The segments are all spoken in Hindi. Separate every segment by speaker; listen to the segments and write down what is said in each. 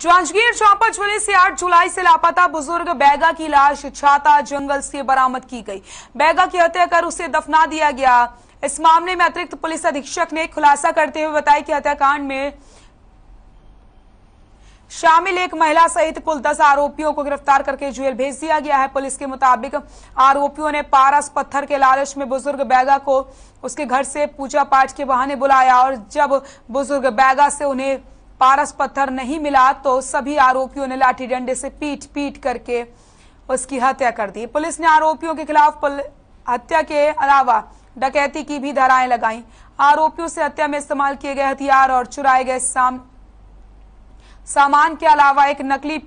Speaker 1: जांजगीर चांपा जिले से 8 जुलाई से लापता बुजुर्ग बैगा की लाश छाता जंगल से बरामद की गई बैगा की हत्या कर उसे दफना दिया गया इस मामले में अतिरिक्त पुलिस अधीक्षक ने खुलासा करते हुए बताया कि हत्याकांड में शामिल एक महिला सहित कुल दस आरोपियों को गिरफ्तार करके जेल भेज दिया गया है पुलिस के मुताबिक आरोपियों ने पारस पत्थर के लालच में बुजुर्ग बैगा को उसके घर से पूजा पाठ के बहाने बुलाया और जब बुजुर्ग बैगा से उन्हें पारस पत्थर नहीं मिला तो सभी आरोपियों ने लाठी डंडे से पीट पीट करके उसकी हत्या कर दी पुलिस ने आरोपियों के खिलाफ हत्या के अलावा डकैती की भी धाराएं लगाई आरोपियों से हत्या में इस्तेमाल किए गए हथियार और चुराए गए साम, सामान के अलावा एक नकली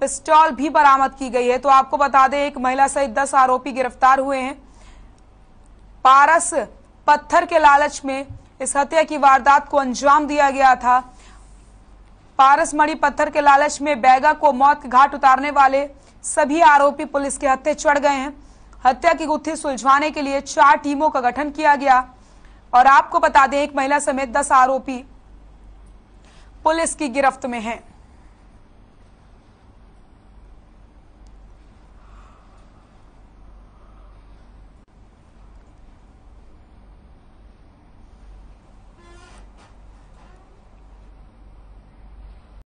Speaker 1: पिस्टॉल भी बरामद की गई है तो आपको बता दें एक महिला सहित दस आरोपी गिरफ्तार हुए हैं पारस पत्थर के लालच में इस हत्या की वारदात को अंजाम दिया गया था पारस मणि पत्थर के लालच में बैगा को मौत के घाट उतारने वाले सभी आरोपी पुलिस के हत्थे चढ़ गए हैं हत्या की गुत्थी सुलझाने के लिए चार टीमों का गठन किया गया और आपको बता दें एक महिला समेत दस आरोपी पुलिस की गिरफ्त में हैं।